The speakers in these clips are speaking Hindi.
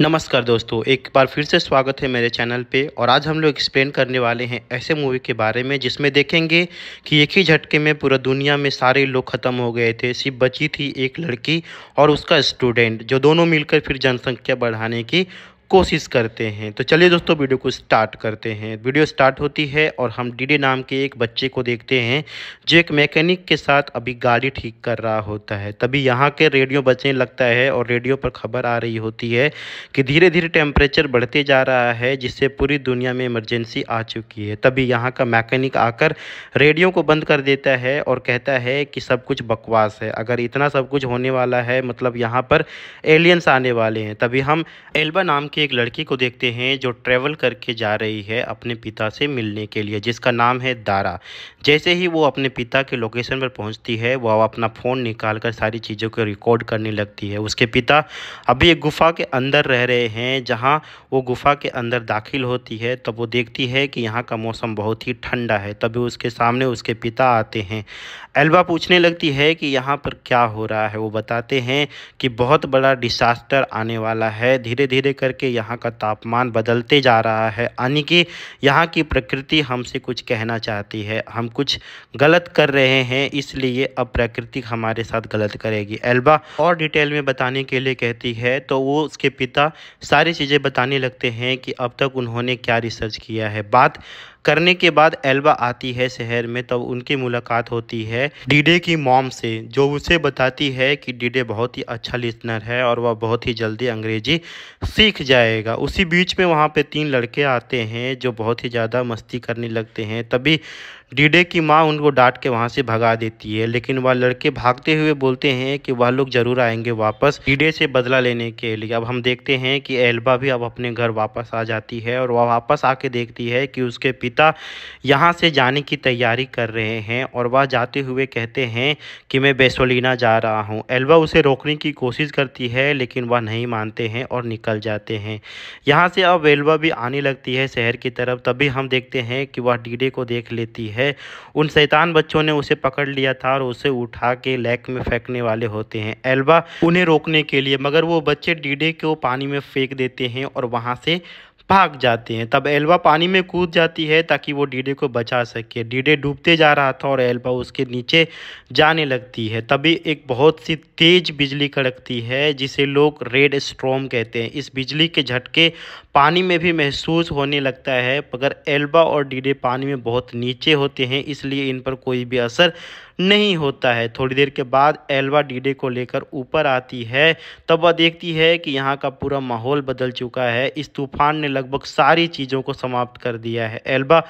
नमस्कार दोस्तों एक बार फिर से स्वागत है मेरे चैनल पे और आज हम लोग एक्सप्लेन करने वाले हैं ऐसे मूवी के बारे में जिसमें देखेंगे कि एक ही झटके में पूरा दुनिया में सारे लोग ख़त्म हो गए थे सिर्फ बची थी एक लड़की और उसका स्टूडेंट जो दोनों मिलकर फिर जनसंख्या बढ़ाने की कोशिश करते हैं तो चलिए दोस्तों वीडियो को स्टार्ट करते हैं वीडियो स्टार्ट होती है और हम डीडी नाम के एक बच्चे को देखते हैं जो एक मैकेनिक के साथ अभी गाड़ी ठीक कर रहा होता है तभी यहाँ के रेडियो बचने लगता है और रेडियो पर खबर आ रही होती है कि धीरे धीरे टेम्परेचर बढ़ते जा रहा है जिससे पूरी दुनिया में इमरजेंसी आ चुकी है तभी यहाँ का मैकेनिक आकर रेडियो को बंद कर देता है और कहता है कि सब कुछ बकवास है अगर इतना सब कुछ होने वाला है मतलब यहाँ पर एलियंस आने वाले हैं तभी हम एल्बा नाम के की एक लड़की को देखते हैं जो ट्रैवल करके जा रही है अपने पिता से मिलने के लिए जिसका नाम है दारा जैसे ही वो अपने पिता के लोकेशन पर पहुंचती है वह अपना फ़ोन निकाल कर सारी चीज़ों को रिकॉर्ड करने लगती है उसके पिता अभी एक गुफ़ा के अंदर रह रहे हैं जहाँ वो गुफ़ा के अंदर दाखिल होती है तब वो देखती है कि यहाँ का मौसम बहुत ही ठंडा है तभी उसके सामने उसके पिता आते हैं एल्बा पूछने लगती है कि यहाँ पर क्या हो रहा है वो बताते हैं कि बहुत बड़ा डिसास्टर आने वाला है धीरे धीरे करके यहाँ का तापमान बदलते जा रहा है यानी कि यहाँ की प्रकृति हमसे कुछ कहना चाहती है हम कुछ गलत कर रहे हैं इसलिए अब प्रकृति हमारे साथ गलत करेगी एल्बा और डिटेल में बताने के लिए कहती है तो वो उसके पिता सारी चीज़ें बताने लगते हैं कि अब तक उन्होंने क्या रिसर्च किया है बात करने के बाद एल्बा आती है शहर में तब उनकी मुलाकात होती है डीडे की मॉम से जो उसे बताती है कि डीडे बहुत ही अच्छा लिसनर है और वह बहुत ही जल्दी अंग्रेजी सीख जाएगा उसी बीच में वहाँ पे तीन लड़के आते हैं जो बहुत ही ज़्यादा मस्ती करने लगते हैं तभी डीडे की माँ उनको डांट के वहाँ से भगा देती है लेकिन वह लड़के भागते हुए बोलते हैं कि वह लोग जरूर आएंगे वापस डीडे से बदला लेने के लिए अब हम देखते हैं कि एल्बा भी अब अपने घर वापस आ जाती है और वह वापस आके देखती है कि उसके पिता यहाँ से जाने की तैयारी कर रहे हैं और वह जाते हुए कहते हैं कि मैं बेसोलिना जा रहा हूँ एल्बा उसे रोकने की कोशिश करती है लेकिन वह नहीं मानते हैं और निकल जाते हैं यहाँ से अब एल्बा भी आने लगती है शहर की तरफ तभी हम देखते हैं कि वह डीडे को देख लेती है है उन शैतान बच्चों ने उसे पकड़ लिया था और उसे उठा के लैक में फेंकने वाले होते हैं एल्बा उन्हें रोकने के लिए मगर वो बच्चे डीडे को पानी में फेंक देते हैं और वहाँ से भाग जाते हैं तब एल्बा पानी में कूद जाती है ताकि वो डीडे को बचा सके डीडे डूबते जा रहा था और एल्बा उसके नीचे जाने लगती है तभी एक बहुत सी तेज बिजली कड़कती है जिसे लोग रेड स्ट्रोम कहते हैं इस बिजली के झटके पानी में भी महसूस होने लगता है मगर एल्बा और डीडे पानी में बहुत नीचे होते हैं इसलिए इन पर कोई भी असर नहीं होता है थोड़ी देर के बाद एल्वा डीडे को लेकर ऊपर आती है तब वह देखती है कि यहाँ का पूरा माहौल बदल चुका है इस तूफान ने लगभग सारी चीज़ों को समाप्त कर दिया है एल्बा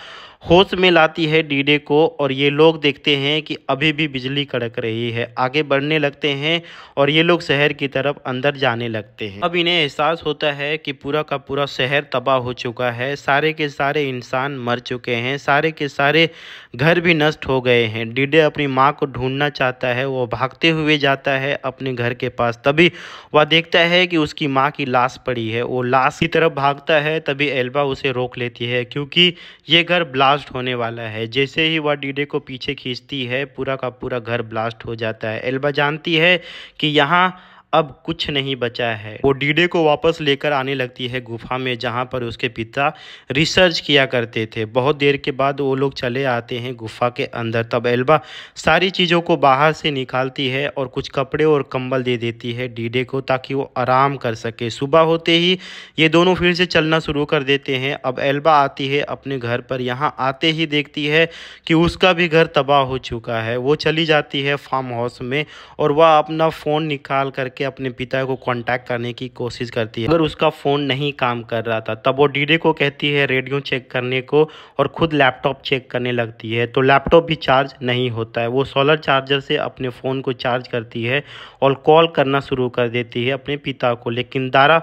होश में लाती है डीडे को और ये लोग देखते हैं कि अभी भी बिजली कड़क रही है आगे बढ़ने लगते हैं और ये लोग शहर की तरफ अंदर जाने लगते हैं अब इन्हें एहसास होता है कि पूरा का पूरा शहर तबाह हो चुका है सारे के सारे इंसान मर चुके हैं सारे के सारे घर भी नष्ट हो गए हैं डीडे अपनी माँ को ढूंढना चाहता है वो भागते हुए जाता है अपने घर के पास तभी वह देखता है कि उसकी माँ की लाश पड़ी है वो लाश की तरफ भागता है तभी एल्बा उसे रोक लेती है क्योंकि ये घर ब्ला ब्लास्ट होने वाला है जैसे ही वह डीडे को पीछे खींचती है पूरा का पूरा घर ब्लास्ट हो जाता है एल्बा जानती है कि यहाँ अब कुछ नहीं बचा है वो डीडे को वापस लेकर आने लगती है गुफा में जहाँ पर उसके पिता रिसर्च किया करते थे बहुत देर के बाद वो लोग चले आते हैं गुफा के अंदर तब एल्बा सारी चीज़ों को बाहर से निकालती है और कुछ कपड़े और कंबल दे देती है डीडे को ताकि वो आराम कर सके सुबह होते ही ये दोनों फिर से चलना शुरू कर देते हैं अब एल्बा आती है अपने घर पर यहाँ आते ही देखती है कि उसका भी घर तबाह हो चुका है वो चली जाती है फार्म हाउस में और वह अपना फ़ोन निकाल करके करके अपने पिता को कांटेक्ट करने की कोशिश करती है अगर उसका फ़ोन नहीं काम कर रहा था तब वो डीडे को कहती है रेडियो चेक करने को और ख़ुद लैपटॉप चेक करने लगती है तो लैपटॉप भी चार्ज नहीं होता है वो सोलर चार्जर से अपने फ़ोन को चार्ज करती है और कॉल करना शुरू कर देती है अपने पिता को लेकिन दारा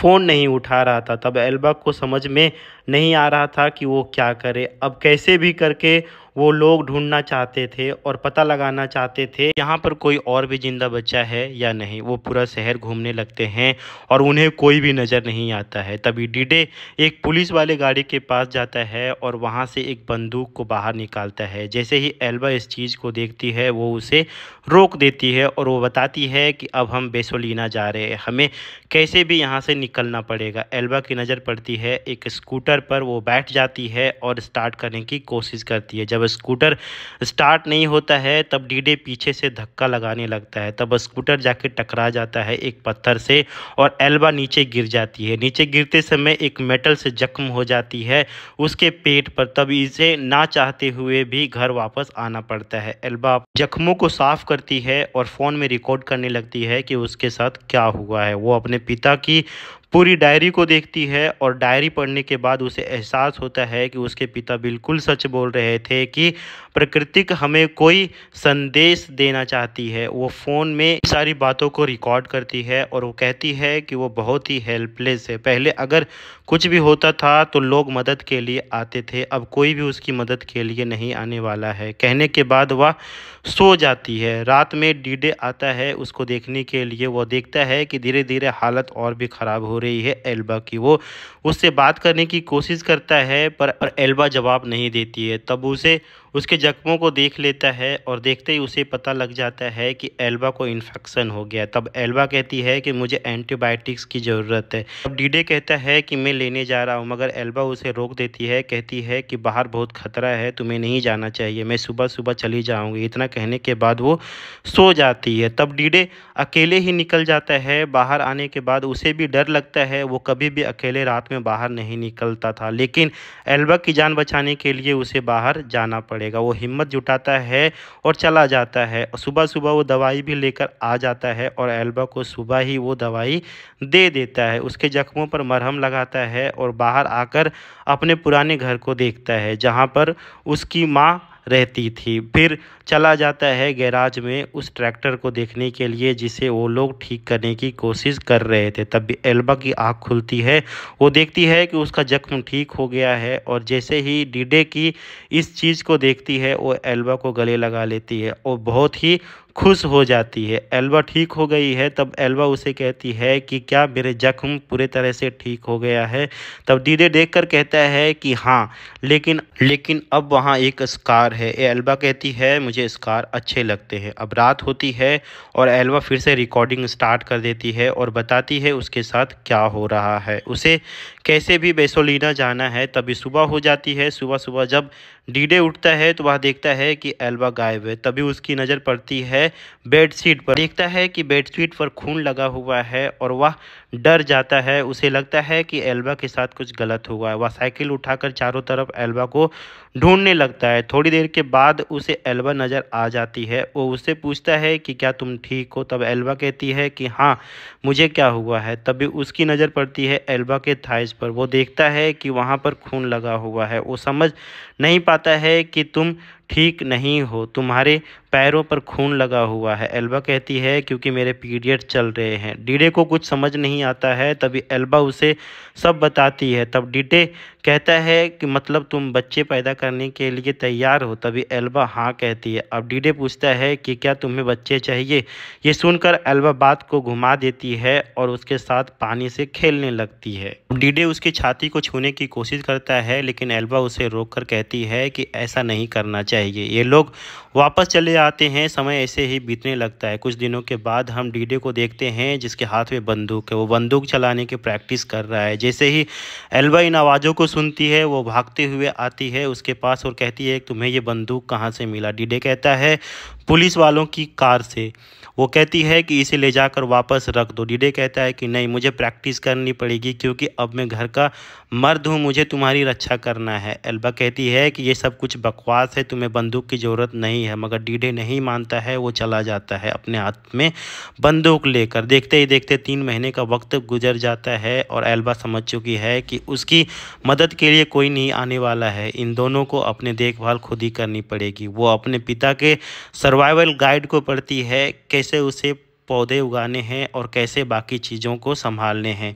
फ़ोन नहीं उठा रहा था तब एल्बा को समझ में नहीं आ रहा था कि वो क्या करे अब कैसे भी करके वो लोग ढूंढना चाहते थे और पता लगाना चाहते थे यहाँ पर कोई और भी ज़िंदा बच्चा है या नहीं वो पूरा शहर घूमने लगते हैं और उन्हें कोई भी नज़र नहीं आता है तभी डीडे एक पुलिस वाले गाड़ी के पास जाता है और वहाँ से एक बंदूक को बाहर निकालता है जैसे ही एल्बा इस चीज़ को देखती है वो उसे रोक देती है और वो बताती है कि अब हम बेसोलिना जा रहे हैं हमें कैसे भी यहाँ से निकलना पड़ेगा एल्बा की नज़र पड़ती है एक स्कूटर स्कूटर पर वो बैठ जाती है और स्टार्ट करने की कोशिश करती है जब स्कूटर स्टार्ट नहीं होता है तब डीडे पीछे से धक्का लगाने लगता है तब स्कूटर जाके टकरा जाता है एक पत्थर से और एल्बा नीचे गिर जाती है नीचे गिरते समय एक मेटल से जख्म हो जाती है उसके पेट पर तब इसे ना चाहते हुए भी घर वापस आना पड़ता है एल्बा जख्मों को साफ करती है और फ़ोन में रिकॉर्ड करने लगती है कि उसके साथ क्या हुआ है वो अपने पिता की पूरी डायरी को देखती है और डायरी पढ़ने के बाद उसे एहसास होता है कि उसके पिता बिल्कुल सच बोल रहे थे कि प्रकृति हमें कोई संदेश देना चाहती है वो फ़ोन में सारी बातों को रिकॉर्ड करती है और वो कहती है कि वो बहुत ही हेल्पलेस है पहले अगर कुछ भी होता था तो लोग मदद के लिए आते थे अब कोई भी उसकी मदद के लिए नहीं आने वाला है कहने के बाद वह सो जाती है रात में डीडे आता है उसको देखने के लिए वह देखता है कि धीरे धीरे हालत और भी ख़राब हो रही है एल्बा की वो उससे बात करने की कोशिश करता है पर एल्बा जवाब नहीं देती है तब उसे उसके जख्मों को देख लेता है और देखते ही उसे पता लग जाता है कि एल्बा को इन्फेक्शन हो गया तब एल्बा कहती है कि मुझे एंटीबायोटिक्स की ज़रूरत है तब डीडे कहता है कि मैं लेने जा रहा हूँ मगर एल्बा उसे रोक देती है कहती है कि बाहर बहुत खतरा है तुम्हें नहीं जाना चाहिए मैं सुबह सुबह चली जाऊँगी इतना कहने के बाद वो सो जाती है तब डीडे अकेले ही निकल जाता है बाहर आने के बाद उसे भी डर लगता है वो कभी भी अकेले रात में बाहर नहीं निकलता था लेकिन एल्बा की जान बचाने के लिए उसे बाहर जाना पड़ा पड़ेगा वो हिम्मत जुटाता है और चला जाता है सुबह सुबह वो दवाई भी लेकर आ जाता है और एल्बा को सुबह ही वो दवाई दे देता है उसके जख्मों पर मरहम लगाता है और बाहर आकर अपने पुराने घर को देखता है जहाँ पर उसकी माँ रहती थी फिर चला जाता है गैराज में उस ट्रैक्टर को देखने के लिए जिसे वो लोग ठीक करने की कोशिश कर रहे थे तब भी एल्बा की आँख खुलती है वो देखती है कि उसका जख्म ठीक हो गया है और जैसे ही डीडे की इस चीज़ को देखती है वो एल्बा को गले लगा लेती है और बहुत ही खुश हो जाती है एल्वा ठीक हो गई है तब एल्वा उसे कहती है कि क्या मेरे जख्म पूरे तरह से ठीक हो गया है तब डीडे देख कर कहता है कि हाँ लेकिन लेकिन अब वहाँ एक स्कार है ए एल्वा कहती है मुझे स्कार अच्छे लगते हैं अब रात होती है और एल्वा फिर से रिकॉर्डिंग स्टार्ट कर देती है और बताती है उसके साथ क्या हो रहा है उसे कैसे भी बेसोलिना जाना है तभी सुबह हो जाती है सुबह सुबह जब डीडे उठता है तो वह देखता है कि एल्बा गायब है तभी उसकी नज़र पड़ती है बेडशीट पर देखता है कि बेडशीट पर खून लगा हुआ है और वह डर जाता है उसे लगता है कि एल्बा के साथ कुछ गलत हुआ है वह साइकिल उठाकर चारों तरफ एल्बा को ढूंढने लगता है थोड़ी देर के बाद उसे एल्बा नज़र आ जाती है वो उससे पूछता है कि क्या तुम ठीक हो तब एल्बा कहती है कि हाँ मुझे क्या हुआ है तभी उसकी नज़र पड़ती है एल्बा के थाइज पर वो देखता है कि वहाँ पर खून लगा हुआ है वो समझ नहीं पाता है कि तुम ठीक नहीं हो तुम्हारे पैरों पर खून लगा हुआ है एल्बा कहती है क्योंकि मेरे पीरियड चल रहे हैं डीडे को कुछ समझ नहीं आता है तभी एल्बा उसे सब बताती है तब डीडे कहता है कि मतलब तुम बच्चे पैदा करने के लिए तैयार हो तभी एल्बा हाँ कहती है अब डीडे पूछता है कि क्या तुम्हें बच्चे चाहिए ये सुनकर एल्बा बात को घुमा देती है और उसके साथ पानी से खेलने लगती है डीडे उसकी छाती को छूने की कोशिश करता है लेकिन एल्बा उसे रोक कर कहती है कि ऐसा नहीं करना चाहिए चाहिए ये लोग वापस चले आते हैं समय ऐसे ही बीतने लगता है कुछ दिनों के बाद हम डीडे को देखते हैं जिसके हाथ में बंदूक है वो बंदूक चलाने की प्रैक्टिस कर रहा है जैसे ही एल्वा इन आवाज़ों को सुनती है वो भागते हुए आती है उसके पास और कहती है तुम्हें ये बंदूक कहाँ से मिला डीडे कहता है पुलिस वालों की कार से वो कहती है कि इसे ले जाकर वापस रख दो डीडे कहता है कि नहीं मुझे प्रैक्टिस करनी पड़ेगी क्योंकि अब मैं घर का मर्द हूँ मुझे तुम्हारी रक्षा करना है एल्बा कहती है कि ये सब कुछ बकवास है तुम्हें बंदूक की ज़रूरत नहीं है मगर डीडे नहीं मानता है वो चला जाता है अपने हाथ में बंदूक लेकर देखते ही देखते तीन महीने का वक्त गुजर जाता है और एल्बा समझ चुकी है कि उसकी मदद के लिए कोई नहीं आने वाला है इन दोनों को अपने देखभाल खुद ही करनी पड़ेगी वो अपने पिता के सर्व सर्वाइवल गाइड को पड़ती है कैसे उसे पौधे उगाने हैं और कैसे बाकी चीज़ों को संभालने हैं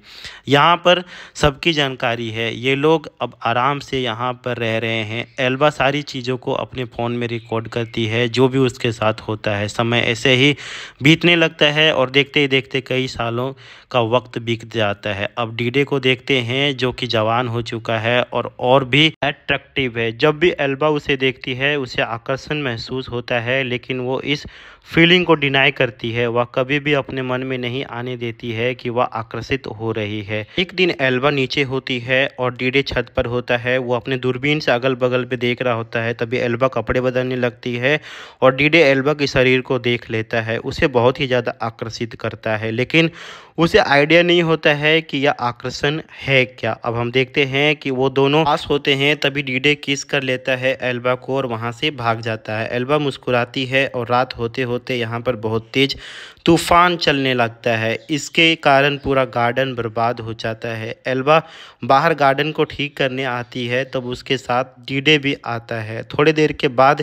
यहाँ पर सबकी जानकारी है ये लोग अब आराम से यहाँ पर रह रहे हैं एल्बा सारी चीज़ों को अपने फ़ोन में रिकॉर्ड करती है जो भी उसके साथ होता है समय ऐसे ही बीतने लगता है और देखते ही देखते कई सालों का वक्त बीत जाता है अब डीडे को देखते हैं जो कि जवान हो चुका है और और भी एट्रैक्टिव है जब भी एल्बा उसे देखती है उसे आकर्षण महसूस होता है लेकिन वो इस फीलिंग को डिनाई करती है वह कभी कभी भी अपने मन में नहीं आने देती है कि वह आकर्षित हो रही है एक दिन एल्बा नीचे होती है और डीडे छत पर होता है वो अपने दूरबीन से अगल बगल पे देख रहा होता है तभी एल्बा कपड़े बदलने लगती है और डीडे एल्बा के शरीर को देख लेता है उसे बहुत ही ज़्यादा आकर्षित करता है लेकिन उसे आइडिया नहीं होता है कि यह आकर्षण है क्या अब हम देखते हैं कि वो दोनों पास होते हैं तभी डीडे किस कर लेता है एल्बा को और वहाँ से भाग जाता है एल्बा मुस्कुराती है और रात होते होते यहाँ पर बहुत तेज़ तूफान चलने लगता है इसके कारण पूरा गार्डन बर्बाद हो जाता है एल्बा बाहर गार्डन को ठीक करने आती है तब उसके साथ डीडे भी आता है थोड़ी देर के बाद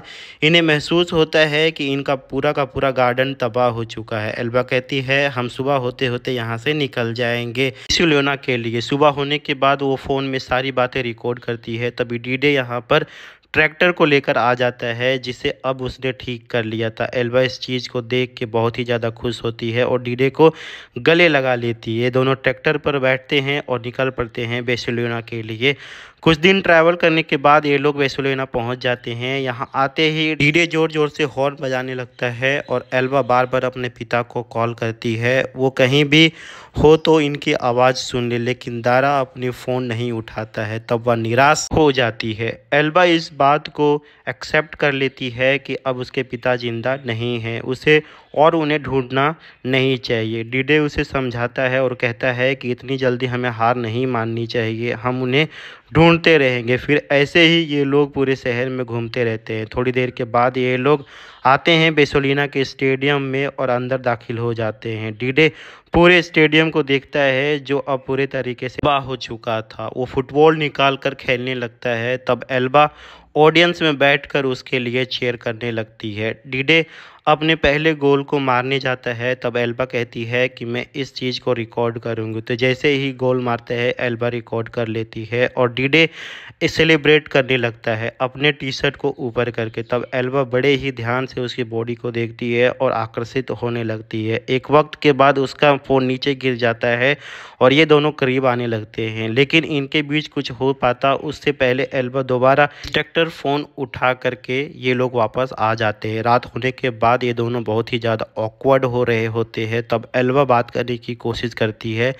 इन्हें महसूस होता है कि इनका पूरा का पूरा गार्डन तबाह हो चुका है एल्बा कहती है हम सुबह होते होते यहाँ से निकल जाएंगे सिलोना के लिए सुबह होने के बाद वो फ़ोन में सारी बातें रिकॉर्ड करती है तभी डीडे यहाँ पर ट्रैक्टर को लेकर आ जाता है जिसे अब उसने ठीक कर लिया था एल्बा इस चीज़ को देख के बहुत ही ज़्यादा खुश होती है और डीडे को गले लगा लेती है दोनों ट्रैक्टर पर बैठते हैं और निकल पड़ते हैं बेसिलोना के लिए कुछ दिन ट्रैवल करने के बाद ये लोग वेसुलेना पहुंच जाते हैं यहाँ आते ही डीडे जोर जोर से हॉर्न बजाने लगता है और एल्वा बार बार अपने पिता को कॉल करती है वो कहीं भी हो तो इनकी आवाज़ सुन ले लेकिन दारा अपनी फ़ोन नहीं उठाता है तब वह निराश हो जाती है एल्बा इस बात को एक्सेप्ट कर लेती है कि अब उसके पिता जिंदा नहीं हैं उसे और उन्हें ढूंढना नहीं चाहिए डीडे उसे समझाता है और कहता है कि इतनी जल्दी हमें हार नहीं माननी चाहिए हम उन्हें ढूंढ ढूंढते रहेंगे फिर ऐसे ही ये लोग पूरे शहर में घूमते रहते हैं थोड़ी देर के बाद ये लोग आते हैं बेसोलिना के स्टेडियम में और अंदर दाखिल हो जाते हैं डीडे पूरे स्टेडियम को देखता है जो अब पूरे तरीके से बाह हो चुका था वो फुटबॉल निकाल कर खेलने लगता है तब एल्बा ऑडियंस में बैठकर उसके लिए चेयर करने लगती है डीडे अपने पहले गोल को मारने जाता है तब एल्बा कहती है कि मैं इस चीज़ को रिकॉर्ड करूँगी तो जैसे ही गोल मारते हैं एल्बा रिकॉर्ड कर लेती है और डीडे सेलिब्रेट करने लगता है अपने टी शर्ट को ऊपर करके तब एल्वा बड़े ही ध्यान से उसकी बॉडी को देखती है और आकर्षित होने लगती है एक वक्त के बाद उसका फ़ोन नीचे गिर जाता है और ये दोनों करीब आने लगते हैं लेकिन इनके बीच कुछ हो पाता उससे पहले एल्बा दोबारा डिटेक्टर फ़ोन उठा करके ये लोग वापस आ जाते हैं रात होने के बाद ये दोनों बहुत ही ज़्यादा ऑकवर्ड हो रहे होते हैं तब एल्बा बात करने की कोशिश करती है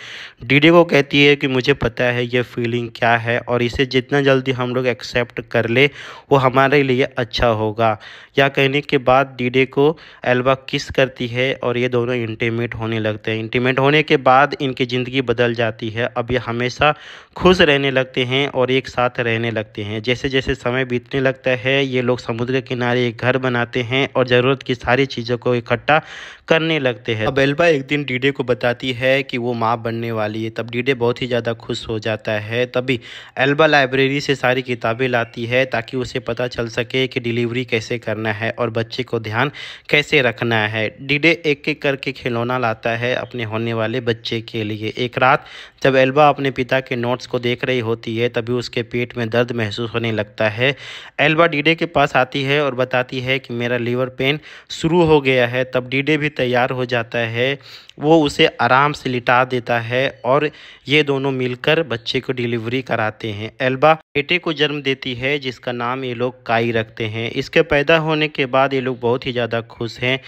डीडी को कहती है कि मुझे पता है ये फीलिंग क्या है और इसे जितना जल्दी हम लोग एक्सेप्ट कर ले वो हमारे लिए अच्छा होगा या कहने के बाद डीडे को एल्बा किस करती है और ये दोनों इंटीमेट होने लगते हैं इंटीमेट होने के बाद इनकी ज़िंदगी बदल जाती है अब ये हमेशा खुश रहने लगते हैं और एक साथ रहने लगते हैं जैसे जैसे समय बीतने लगता है ये लोग समुद्र के किनारे एक घर बनाते हैं और ज़रूरत की सारी चीज़ों को इकट्ठा करने लगते हैं अब एल्बा एक दिन डीडे को बताती है कि वो माँ बनने वाली है तब डीडे बहुत ही ज़्यादा खुश हो जाता है तभी एल्बा लाइब्रेरी जल्दी से सारी किताबें लाती है ताकि उसे पता चल सके कि डिलीवरी कैसे करना है और बच्चे को ध्यान कैसे रखना है डीडे एक एक करके खिलौना लाता है अपने होने वाले बच्चे के लिए एक रात जब एल्बा अपने पिता के नोट्स को देख रही होती है तभी उसके पेट में दर्द महसूस होने लगता है एल्बा डीडे के पास आती है और बताती है कि मेरा लीवर पेन शुरू हो गया है तब डीडे भी तैयार हो जाता है वो उसे आराम से लिटा देता है और ये दोनों मिलकर बच्चे को डिलीवरी कराते हैं एल्बा बेटे को जन्म देती है जिसका नाम ये लोग काई रखते हैं इसके पैदा होने के बाद ये लोग बहुत ही ज़्यादा खुश हैं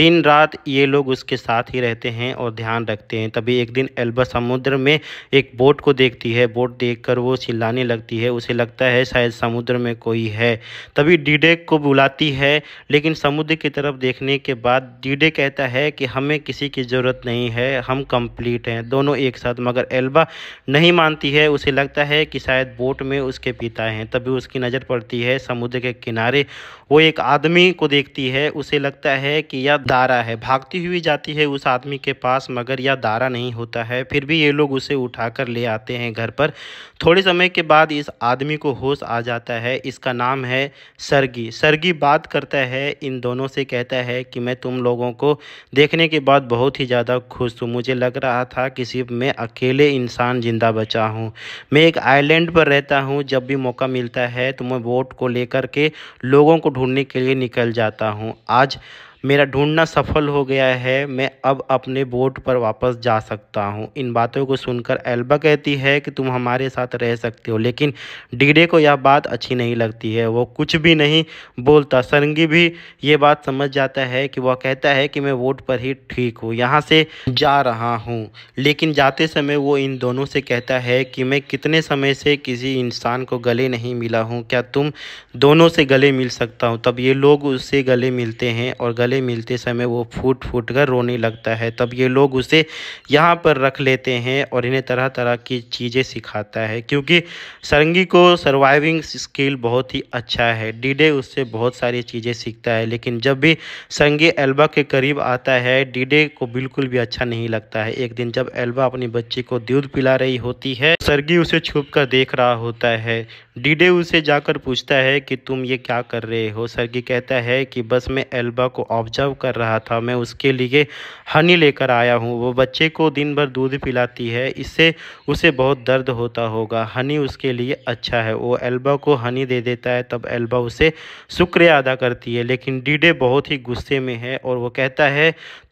दिन रात ये लोग उसके साथ ही रहते हैं और ध्यान रखते हैं तभी एक दिन एल्बा समुद्र में एक बोट को देखती है बोट देखकर वो चिल्लाने लगती है उसे लगता है शायद समुद्र में कोई है तभी डीडेक को बुलाती है लेकिन समुद्र की तरफ देखने के बाद डीडे कहता है कि हमें किसी की ज़रूरत नहीं है हम कंप्लीट हैं दोनों एक साथ मगर एल्बा नहीं मानती है उसे लगता है कि शायद बोट में उसके पिता हैं तभी उसकी नज़र पड़ती है समुद्र के किनारे वो एक आदमी को देखती है उसे लगता है कि यह दारा है भागती हुई जाती है उस आदमी के पास मगर यह दारा नहीं होता है फिर भी ये लोग उसे उठाकर ले आते हैं घर पर थोड़े समय के बाद इस आदमी को होश आ जाता है इसका नाम है सरगी सरगी बात करता है इन दोनों से कहता है कि मैं तुम लोगों को देखने के बाद बहुत ही ज़्यादा खुश हूँ मुझे लग रहा था कि सिर्फ मैं अकेले इंसान ज़िंदा बचा हूँ मैं एक आइलैंड पर रहता हूँ हूँ जब भी मौका मिलता है तो मैं वोट को लेकर के लोगों को ढूंढने के लिए निकल जाता हूँ आज मेरा ढूंढना सफल हो गया है मैं अब अपने बोट पर वापस जा सकता हूँ इन बातों को सुनकर एल्बा कहती है कि तुम हमारे साथ रह सकते हो लेकिन डिगरे को यह बात अच्छी नहीं लगती है वो कुछ भी नहीं बोलता सरंगी भी ये बात समझ जाता है कि वह कहता है कि मैं वोट पर ही ठीक हूँ यहाँ से जा रहा हूँ लेकिन जाते समय वो इन दोनों से कहता है कि मैं कितने समय से किसी इंसान को गले नहीं मिला हूँ क्या तुम दोनों से गले मिल सकता हूँ तब ये लोग उससे गले मिलते हैं और गले गले मिलते समय वो फूट फूट कर रोने लगता है तब ये लोग उसे यहाँ पर रख लेते हैं और इन्हें तरह तरह की चीज़ें सिखाता है क्योंकि सरंगी को सर्वाइविंग स्किल बहुत ही अच्छा है डीडे उससे बहुत सारी चीज़ें सीखता है लेकिन जब भी सरंगी एल्बा के करीब आता है डीडे को बिल्कुल भी अच्छा नहीं लगता है एक दिन जब एल्बा अपनी बच्ची को दूध पिला रही होती है सरगी उसे छुप कर देख रहा होता है डीडे उसे जाकर पूछता है कि तुम ये क्या कर रहे हो सरगी कहता है कि बस मैं एल्बा को ऑब्जर्व कर रहा था मैं उसके लिए हनी लेकर आया हूँ वो बच्चे को दिन भर दूध पिलाती है इससे उसे बहुत दर्द होता होगा हनी उसके लिए अच्छा है वो एल्बा को हनी दे देता है तब एल्बा उसे शुक्रिया अदा करती है लेकिन डीडे बहुत ही गुस्से में है और वो कहता है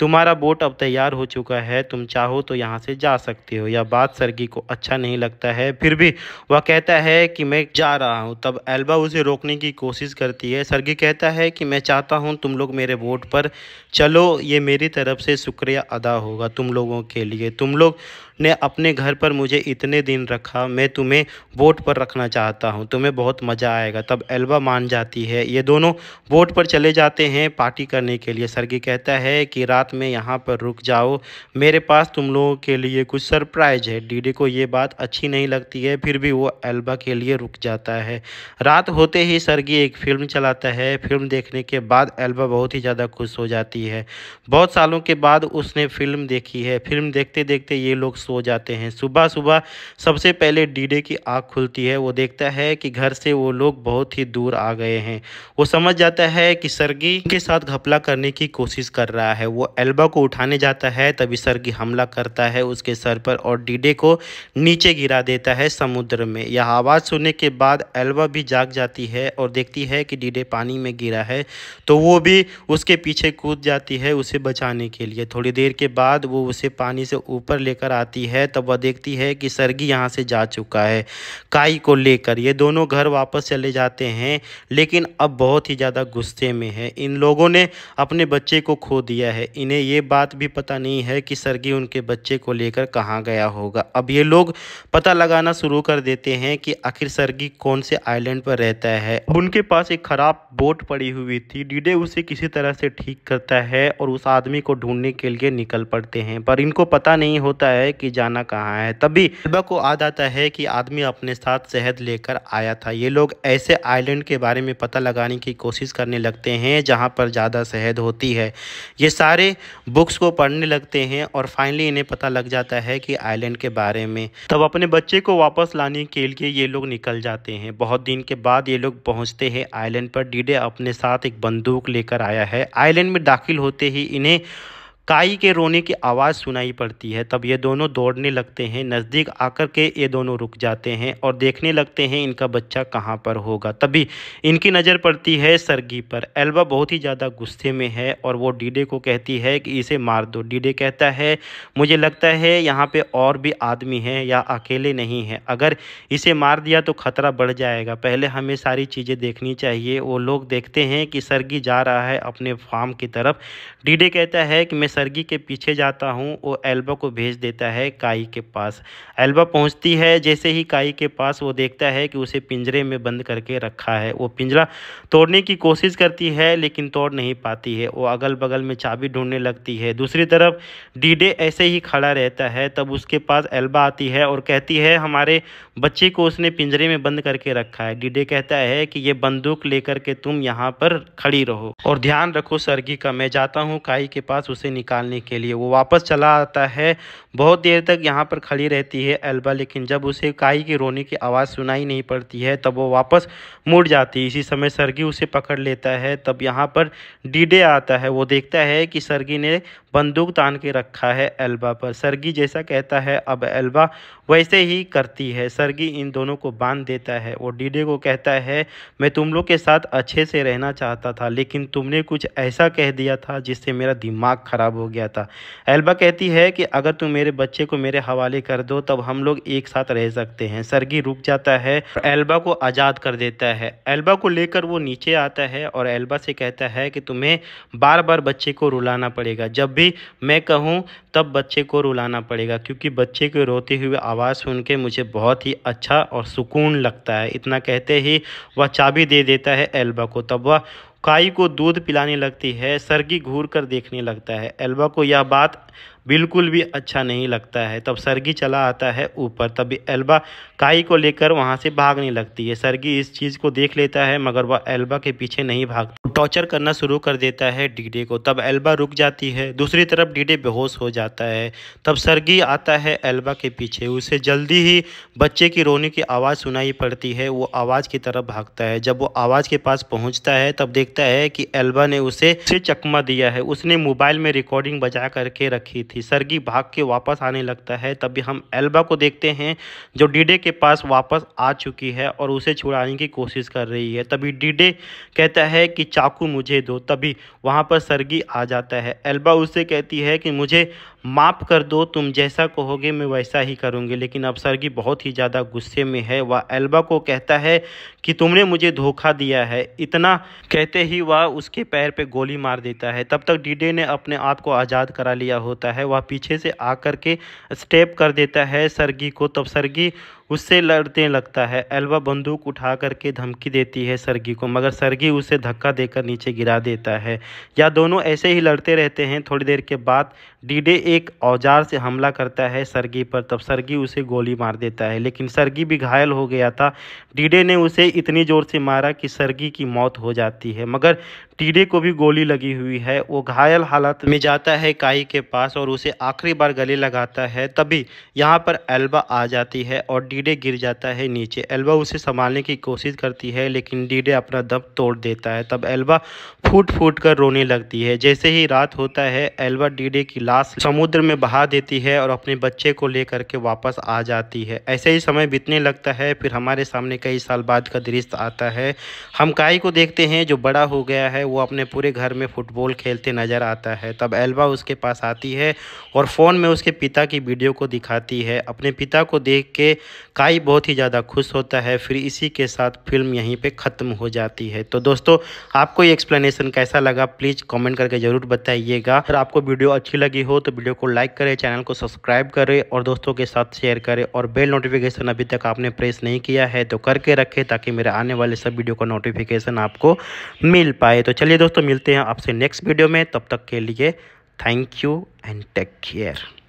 तुम्हारा बोट अब तैयार हो चुका है तुम चाहो तो यहाँ से जा सकते हो यह बात सर्गी को अच्छा नहीं लगता है फिर भी वह कहता है कि मैं जा रहा हूँ तब एल्बा उसे रोकने की कोशिश करती है सर्गी कहता है कि मैं चाहता हूँ तुम लोग मेरे बोट नोट पर चलो ये मेरी तरफ से शुक्रिया अदा होगा तुम लोगों के लिए तुम लोग ने अपने घर पर मुझे इतने दिन रखा मैं तुम्हें बोट पर रखना चाहता हूँ तुम्हें बहुत मज़ा आएगा तब एल्बा मान जाती है ये दोनों बोट पर चले जाते हैं पार्टी करने के लिए सरगी कहता है कि रात में यहाँ पर रुक जाओ मेरे पास तुम लोगों के लिए कुछ सरप्राइज है डीडी को ये बात अच्छी नहीं लगती है फिर भी वो एल्बा के लिए रुक जाता है रात होते ही सरगी एक फ़िल्म चलाता है फिल्म देखने के बाद एल्बा बहुत ही ज़्यादा खुश हो जाती है बहुत सालों के बाद उसने फिल्म देखी है फिल्म देखते देखते ये लोग सो जाते हैं सुबह सुबह सबसे पहले डीडे की आँख खुलती है वो देखता है कि घर से वो लोग बहुत ही दूर आ गए हैं वो समझ जाता है कि सरगी के साथ घपला करने की कोशिश कर रहा है वो एल्बा को उठाने जाता है तभी सरगी हमला करता है उसके सर पर और डीडे को नीचे गिरा देता है समुद्र में यह आवाज़ सुनने के बाद एल्बा भी जाग जाती है और देखती है कि डीडे पानी में गिरा है तो वो भी उसके पीछे कूद जाती है उसे बचाने के लिए थोड़ी देर के बाद वो उसे पानी से ऊपर लेकर आती आती है तब वह देखती है कि सरगी यहाँ से जा चुका है काई को लेकर ये दोनों घर वापस चले जाते हैं लेकिन अब बहुत ही ज़्यादा गुस्से में है इन लोगों ने अपने बच्चे को खो दिया है इन्हें ये बात भी पता नहीं है कि सरगी उनके बच्चे को लेकर कहाँ गया होगा अब ये लोग पता लगाना शुरू कर देते हैं कि आखिर सरगी कौन से आइलैंड पर रहता है उनके पास एक ख़राब बोट पड़ी हुई थी डीडे उसे किसी तरह से ठीक करता है और उस आदमी को ढूंढने के लिए निकल पड़ते हैं पर इनको पता नहीं होता है कि जाना कहाँ है तभी तलबा को याद आता है कि आदमी अपने साथ शहद लेकर आया था ये लोग ऐसे आइलैंड के बारे में पता लगाने की कोशिश करने लगते हैं जहाँ पर ज़्यादा शहद होती है ये सारे बुक्स को पढ़ने लगते हैं और फाइनली इन्हें पता लग जाता है कि आइलैंड के बारे में तब अपने बच्चे को वापस लाने के लिए ये लोग निकल जाते हैं बहुत दिन के बाद ये लोग पहुँचते हैं आइलैंड पर डीडे अपने साथ एक बंदूक लेकर आया है आइलैंड में दाखिल होते ही इन्हें काई के रोने की आवाज़ सुनाई पड़ती है तब ये दोनों दौड़ने लगते हैं नज़दीक आकर के ये दोनों रुक जाते हैं और देखने लगते हैं इनका बच्चा कहाँ पर होगा तभी इनकी नज़र पड़ती है सरगी पर एल्बा बहुत ही ज़्यादा गुस्से में है और वो डीडे को कहती है कि इसे मार दो डीडे कहता है मुझे लगता है यहाँ पर और भी आदमी हैं या अकेले नहीं हैं अगर इसे मार दिया तो ख़तरा बढ़ जाएगा पहले हमें सारी चीज़ें देखनी चाहिए वो लोग देखते हैं कि सरगी जा रहा है अपने फार्म की तरफ डीडे कहता है कि मैं सरगी के पीछे जाता हूँ वो एल्बा को भेज देता है काई के पास एल्बा पहुँचती है जैसे ही काई के पास वो देखता है कि उसे पिंजरे में बंद करके रखा है वो पिंजरा तोड़ने की कोशिश करती है लेकिन तोड़ नहीं पाती है वो अगल बगल में चाबी ढूंढने लगती है दूसरी तरफ डीडे ऐसे ही खड़ा रहता है तब उसके पास एल्बा आती है और कहती है हमारे बच्चे को उसने पिंजरे में बंद करके रखा है डीडे कहता है कि ये बंदूक लेकर के तुम यहाँ पर खड़ी रहो और ध्यान रखो सरगी का मैं जाता हूँ काई के पास उसे निकालने के लिए वो वापस चला आता है बहुत देर तक यहाँ पर खड़ी रहती है एल्बा लेकिन जब उसे काई की रोने की आवाज़ सुनाई नहीं पड़ती है तब वो वापस मुड़ जाती है इसी समय सरगी उसे पकड़ लेता है तब यहाँ पर डीडे आता है वो देखता है कि सरगी ने बंदूक तान के रखा है एल्बा पर सरगी जैसा कहता है अब एल्बा वैसे ही करती है सरगी इन दोनों को बांध देता है वो डीडे को कहता है मैं तुम लोग के साथ अच्छे से रहना चाहता था लेकिन तुमने कुछ ऐसा कह दिया था जिससे मेरा दिमाग खराब ख़राब हो गया था एल्बा कहती है कि अगर तुम मेरे बच्चे को मेरे हवाले कर दो तब हम लोग एक साथ रह सकते हैं सरगी रुक जाता है एल्बा को आज़ाद कर देता है एल्बा को लेकर वो नीचे आता है और एल्बा से कहता है कि तुम्हें बार बार बच्चे को रुलाना पड़ेगा जब भी मैं कहूँ तब बच्चे को रुलाना पड़ेगा क्योंकि बच्चे के रोते हुए आवाज़ सुन के मुझे बहुत ही अच्छा और सुकून लगता है इतना कहते ही वह चाबी दे देता है एल्बा को तब वह काई को दूध पिलाने लगती है सरगी घूर कर देखने लगता है एल्बा को यह बात बिल्कुल भी अच्छा नहीं लगता है तब सर्गी चला आता है ऊपर तब एल्बा काई को लेकर वहाँ से भागने लगती है सर्गी इस चीज़ को देख लेता है मगर वह एल्बा के पीछे नहीं भागता टॉर्चर करना शुरू कर देता है डीडे को तब एल्बा रुक जाती है दूसरी तरफ डीडे बेहोश हो जाता है तब सर्गी आता है एल्बा के पीछे उसे जल्दी ही बच्चे की रोने की आवाज़ सुनाई पड़ती है वो आवाज़ की तरफ भागता है जब वो आवाज़ के पास पहुँचता है तब देखता है कि एल्बा ने उसे चकमा दिया है उसने मोबाइल में रिकॉर्डिंग बजा करके रखी थी हिसरगी भाग के वापस आने लगता है तभी हम एल्बा को देखते हैं जो डीडे के पास वापस आ चुकी है और उसे छुड़ाने की कोशिश कर रही है तभी डीडे कहता है कि चाकू मुझे दो तभी वहाँ पर सरगी आ जाता है एल्बा उससे कहती है कि मुझे माफ़ कर दो तुम जैसा कहोगे मैं वैसा ही करूँगी लेकिन अब सरगी बहुत ही ज़्यादा गुस्से में है वह एल्बा को कहता है कि तुमने मुझे धोखा दिया है इतना कहते ही वह उसके पैर पे गोली मार देता है तब तक डीडे ने अपने आप को आज़ाद करा लिया होता है वह पीछे से आकर के स्टेप कर देता है सरगी को तब सरगी उससे लड़ने लगता है एल्वा बंदूक उठा करके धमकी देती है सरगी को मगर सरगी उसे धक्का देकर नीचे गिरा देता है या दोनों ऐसे ही लड़ते रहते हैं थोड़ी देर के बाद डीडे एक औजार से हमला करता है सरगी पर तब सरगी उसे गोली मार देता है लेकिन सरगी भी घायल हो गया था डीडे ने उसे इतनी ज़ोर से मारा कि सरगी की मौत हो जाती है मगर टीडे को भी गोली लगी हुई है वो घायल हालत में जाता है काई के पास और उसे आखिरी बार गले लगाता है तभी यहाँ पर एल्बा आ जाती है और डीडे गिर जाता है नीचे एल्बा उसे संभालने की कोशिश करती है लेकिन डीडे अपना दम तोड़ देता है तब एल्बा फूट फूट कर रोने लगती है जैसे ही रात होता है एल्बा डीडे की लाश समुद्र में बहा देती है और अपने बच्चे को लेकर के वापस आ जाती है ऐसे ही समय बीतने लगता है फिर हमारे सामने कई साल बाद का दृश्य आता है हम काई को देखते हैं जो बड़ा हो गया है वो अपने पूरे घर में फुटबॉल खेलते नज़र आता है तब एल्बा उसके पास आती है और फ़ोन में उसके पिता की वीडियो को दिखाती है अपने पिता को देख के काई बहुत ही ज़्यादा खुश होता है फिर इसी के साथ फिल्म यहीं पर ख़त्म हो जाती है तो दोस्तों आपको ये एक्सप्लेनेशन कैसा लगा प्लीज़ कॉमेंट करके ज़रूर बताइएगा अगर आपको वीडियो अच्छी लगी हो तो वीडियो को लाइक करें चैनल को सब्सक्राइब करें और दोस्तों के साथ शेयर करें और बेल नोटिफिकेशन अभी तक आपने प्रेस नहीं किया है तो करके रखें ताकि मेरे आने वाले सब वीडियो का नोटिफिकेशन आपको मिल पाए तो चलिए दोस्तों मिलते हैं आपसे नेक्स्ट वीडियो में तब तक के लिए thank you and take care